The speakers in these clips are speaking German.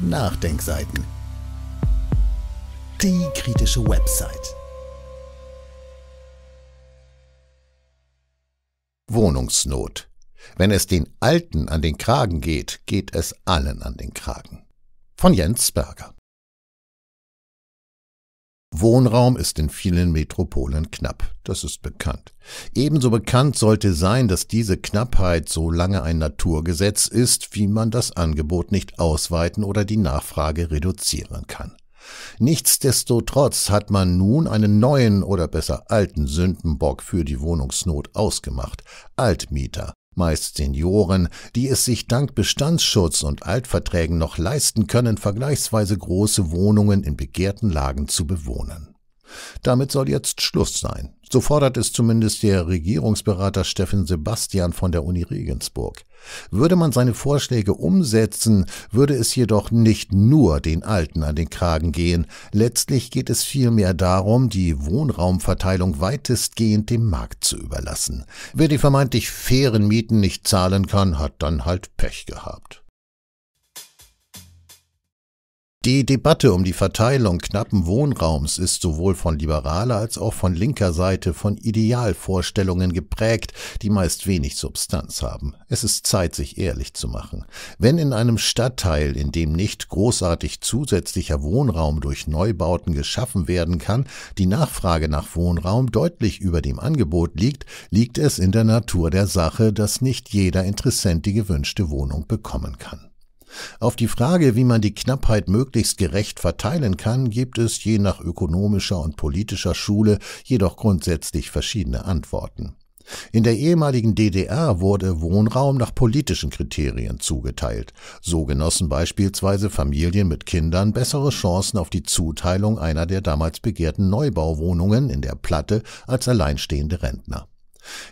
Nachdenkseiten. Die kritische Website. Wohnungsnot. Wenn es den Alten an den Kragen geht, geht es allen an den Kragen. Von Jens Berger. Wohnraum ist in vielen Metropolen knapp, das ist bekannt. Ebenso bekannt sollte sein, dass diese Knappheit so lange ein Naturgesetz ist, wie man das Angebot nicht ausweiten oder die Nachfrage reduzieren kann. Nichtsdestotrotz hat man nun einen neuen oder besser alten Sündenbock für die Wohnungsnot ausgemacht, Altmieter, meist Senioren, die es sich dank Bestandsschutz und Altverträgen noch leisten können, vergleichsweise große Wohnungen in begehrten Lagen zu bewohnen. Damit soll jetzt Schluss sein. So fordert es zumindest der Regierungsberater Steffen Sebastian von der Uni Regensburg. Würde man seine Vorschläge umsetzen, würde es jedoch nicht nur den Alten an den Kragen gehen. Letztlich geht es vielmehr darum, die Wohnraumverteilung weitestgehend dem Markt zu überlassen. Wer die vermeintlich fairen Mieten nicht zahlen kann, hat dann halt Pech gehabt. Die Debatte um die Verteilung knappen Wohnraums ist sowohl von liberaler als auch von linker Seite von Idealvorstellungen geprägt, die meist wenig Substanz haben. Es ist Zeit, sich ehrlich zu machen. Wenn in einem Stadtteil, in dem nicht großartig zusätzlicher Wohnraum durch Neubauten geschaffen werden kann, die Nachfrage nach Wohnraum deutlich über dem Angebot liegt, liegt es in der Natur der Sache, dass nicht jeder Interessent die gewünschte Wohnung bekommen kann. Auf die Frage, wie man die Knappheit möglichst gerecht verteilen kann, gibt es je nach ökonomischer und politischer Schule jedoch grundsätzlich verschiedene Antworten. In der ehemaligen DDR wurde Wohnraum nach politischen Kriterien zugeteilt. So genossen beispielsweise Familien mit Kindern bessere Chancen auf die Zuteilung einer der damals begehrten Neubauwohnungen in der Platte als alleinstehende Rentner.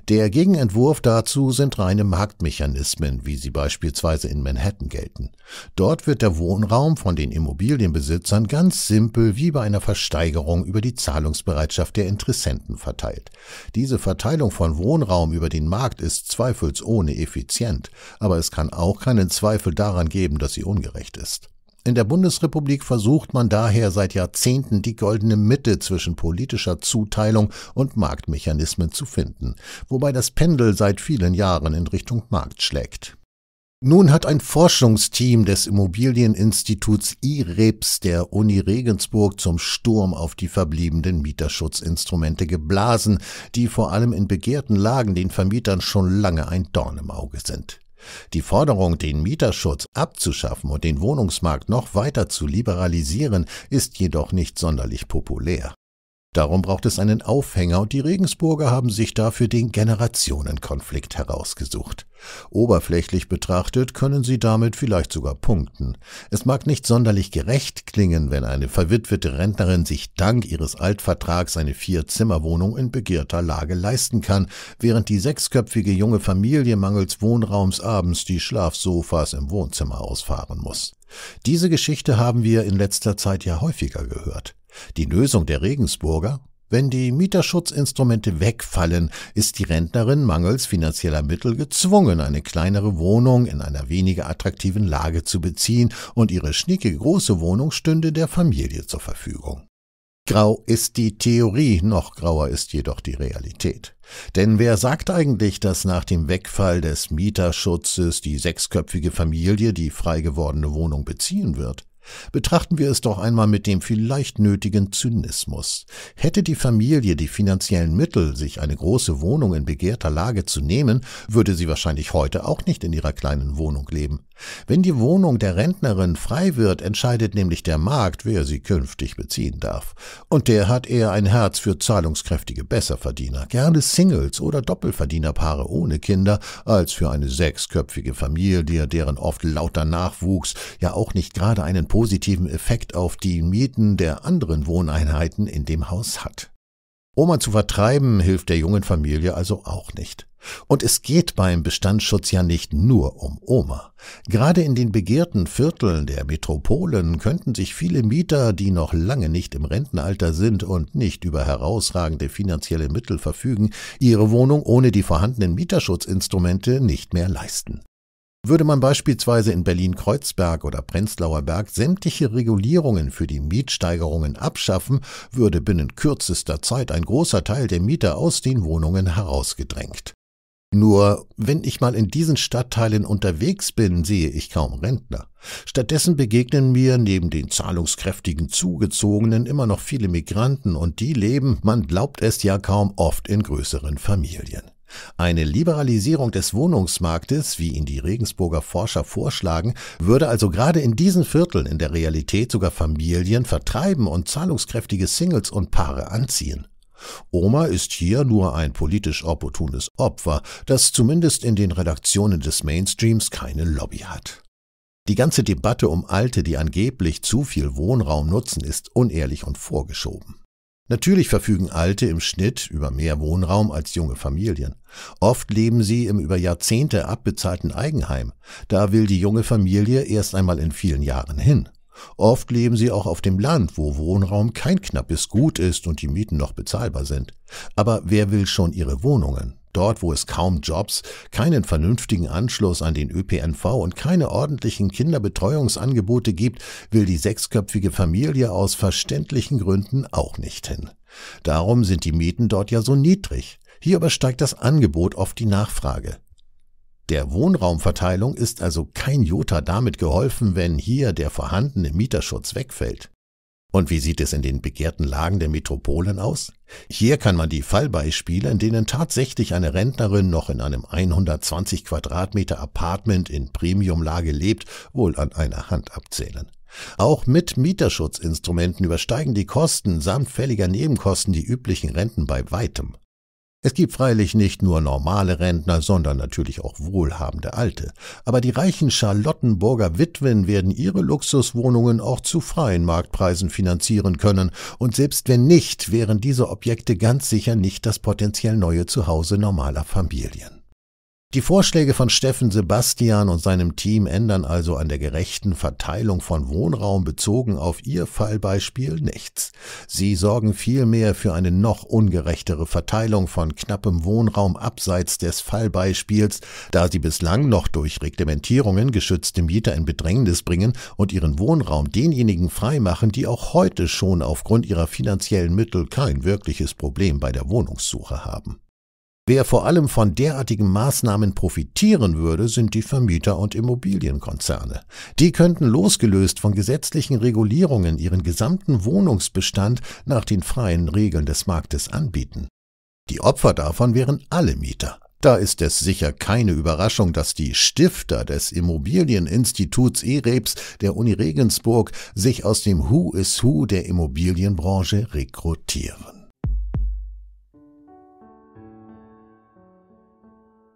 Der Gegenentwurf dazu sind reine Marktmechanismen, wie sie beispielsweise in Manhattan gelten. Dort wird der Wohnraum von den Immobilienbesitzern ganz simpel wie bei einer Versteigerung über die Zahlungsbereitschaft der Interessenten verteilt. Diese Verteilung von Wohnraum über den Markt ist zweifelsohne effizient, aber es kann auch keinen Zweifel daran geben, dass sie ungerecht ist. In der Bundesrepublik versucht man daher seit Jahrzehnten die goldene Mitte zwischen politischer Zuteilung und Marktmechanismen zu finden, wobei das Pendel seit vielen Jahren in Richtung Markt schlägt. Nun hat ein Forschungsteam des Immobilieninstituts IREPS der Uni Regensburg zum Sturm auf die verbliebenen Mieterschutzinstrumente geblasen, die vor allem in begehrten Lagen den Vermietern schon lange ein Dorn im Auge sind. Die Forderung, den Mieterschutz abzuschaffen und den Wohnungsmarkt noch weiter zu liberalisieren, ist jedoch nicht sonderlich populär. Darum braucht es einen Aufhänger und die Regensburger haben sich dafür den Generationenkonflikt herausgesucht. Oberflächlich betrachtet können sie damit vielleicht sogar punkten. Es mag nicht sonderlich gerecht klingen, wenn eine verwitwete Rentnerin sich dank ihres Altvertrags eine Vier-Zimmer-Wohnung in begehrter Lage leisten kann, während die sechsköpfige junge Familie mangels Wohnraums abends die Schlafsofas im Wohnzimmer ausfahren muss. Diese Geschichte haben wir in letzter Zeit ja häufiger gehört. Die Lösung der Regensburger? Wenn die Mieterschutzinstrumente wegfallen, ist die Rentnerin mangels finanzieller Mittel gezwungen, eine kleinere Wohnung in einer weniger attraktiven Lage zu beziehen und ihre schnieke große Wohnung stünde der Familie zur Verfügung. Grau ist die Theorie, noch grauer ist jedoch die Realität. Denn wer sagt eigentlich, dass nach dem Wegfall des Mieterschutzes die sechsköpfige Familie die frei gewordene Wohnung beziehen wird? Betrachten wir es doch einmal mit dem vielleicht nötigen Zynismus. Hätte die Familie die finanziellen Mittel, sich eine große Wohnung in begehrter Lage zu nehmen, würde sie wahrscheinlich heute auch nicht in ihrer kleinen Wohnung leben. Wenn die Wohnung der Rentnerin frei wird, entscheidet nämlich der Markt, wer sie künftig beziehen darf. Und der hat eher ein Herz für zahlungskräftige Besserverdiener, gerne Singles oder Doppelverdienerpaare ohne Kinder, als für eine sechsköpfige Familie, deren oft lauter Nachwuchs ja auch nicht gerade einen positiven Effekt auf die Mieten der anderen Wohneinheiten in dem Haus hat. Oma zu vertreiben hilft der jungen Familie also auch nicht. Und es geht beim Bestandsschutz ja nicht nur um Oma. Gerade in den begehrten Vierteln der Metropolen könnten sich viele Mieter, die noch lange nicht im Rentenalter sind und nicht über herausragende finanzielle Mittel verfügen, ihre Wohnung ohne die vorhandenen Mieterschutzinstrumente nicht mehr leisten. Würde man beispielsweise in Berlin-Kreuzberg oder Prenzlauer Berg sämtliche Regulierungen für die Mietsteigerungen abschaffen, würde binnen kürzester Zeit ein großer Teil der Mieter aus den Wohnungen herausgedrängt. Nur wenn ich mal in diesen Stadtteilen unterwegs bin, sehe ich kaum Rentner. Stattdessen begegnen mir neben den zahlungskräftigen Zugezogenen immer noch viele Migranten und die leben, man glaubt es ja kaum, oft in größeren Familien. Eine Liberalisierung des Wohnungsmarktes, wie ihn die Regensburger Forscher vorschlagen, würde also gerade in diesen Vierteln in der Realität sogar Familien vertreiben und zahlungskräftige Singles und Paare anziehen. Oma ist hier nur ein politisch opportunes Opfer, das zumindest in den Redaktionen des Mainstreams keine Lobby hat. Die ganze Debatte um Alte, die angeblich zu viel Wohnraum nutzen, ist unehrlich und vorgeschoben. Natürlich verfügen Alte im Schnitt über mehr Wohnraum als junge Familien. Oft leben sie im über Jahrzehnte abbezahlten Eigenheim. Da will die junge Familie erst einmal in vielen Jahren hin. Oft leben sie auch auf dem Land, wo Wohnraum kein knappes Gut ist und die Mieten noch bezahlbar sind. Aber wer will schon ihre Wohnungen? Dort, wo es kaum Jobs, keinen vernünftigen Anschluss an den ÖPNV und keine ordentlichen Kinderbetreuungsangebote gibt, will die sechsköpfige Familie aus verständlichen Gründen auch nicht hin. Darum sind die Mieten dort ja so niedrig. Hier übersteigt das Angebot oft die Nachfrage. Der Wohnraumverteilung ist also kein Jota damit geholfen, wenn hier der vorhandene Mieterschutz wegfällt. Und wie sieht es in den begehrten Lagen der Metropolen aus? Hier kann man die Fallbeispiele, in denen tatsächlich eine Rentnerin noch in einem 120 Quadratmeter Apartment in Premiumlage lebt, wohl an einer Hand abzählen. Auch mit Mieterschutzinstrumenten übersteigen die Kosten samt fälliger Nebenkosten die üblichen Renten bei weitem. Es gibt freilich nicht nur normale Rentner, sondern natürlich auch wohlhabende Alte. Aber die reichen Charlottenburger Witwen werden ihre Luxuswohnungen auch zu freien Marktpreisen finanzieren können. Und selbst wenn nicht, wären diese Objekte ganz sicher nicht das potenziell neue Zuhause normaler Familien. Die Vorschläge von Steffen Sebastian und seinem Team ändern also an der gerechten Verteilung von Wohnraum bezogen auf ihr Fallbeispiel nichts. Sie sorgen vielmehr für eine noch ungerechtere Verteilung von knappem Wohnraum abseits des Fallbeispiels, da sie bislang noch durch Reglementierungen geschützte Mieter in Bedrängnis bringen und ihren Wohnraum denjenigen freimachen, die auch heute schon aufgrund ihrer finanziellen Mittel kein wirkliches Problem bei der Wohnungssuche haben. Wer vor allem von derartigen Maßnahmen profitieren würde, sind die Vermieter und Immobilienkonzerne. Die könnten losgelöst von gesetzlichen Regulierungen ihren gesamten Wohnungsbestand nach den freien Regeln des Marktes anbieten. Die Opfer davon wären alle Mieter. Da ist es sicher keine Überraschung, dass die Stifter des Immobilieninstituts EREBS der Uni Regensburg sich aus dem Who is Who der Immobilienbranche rekrutieren.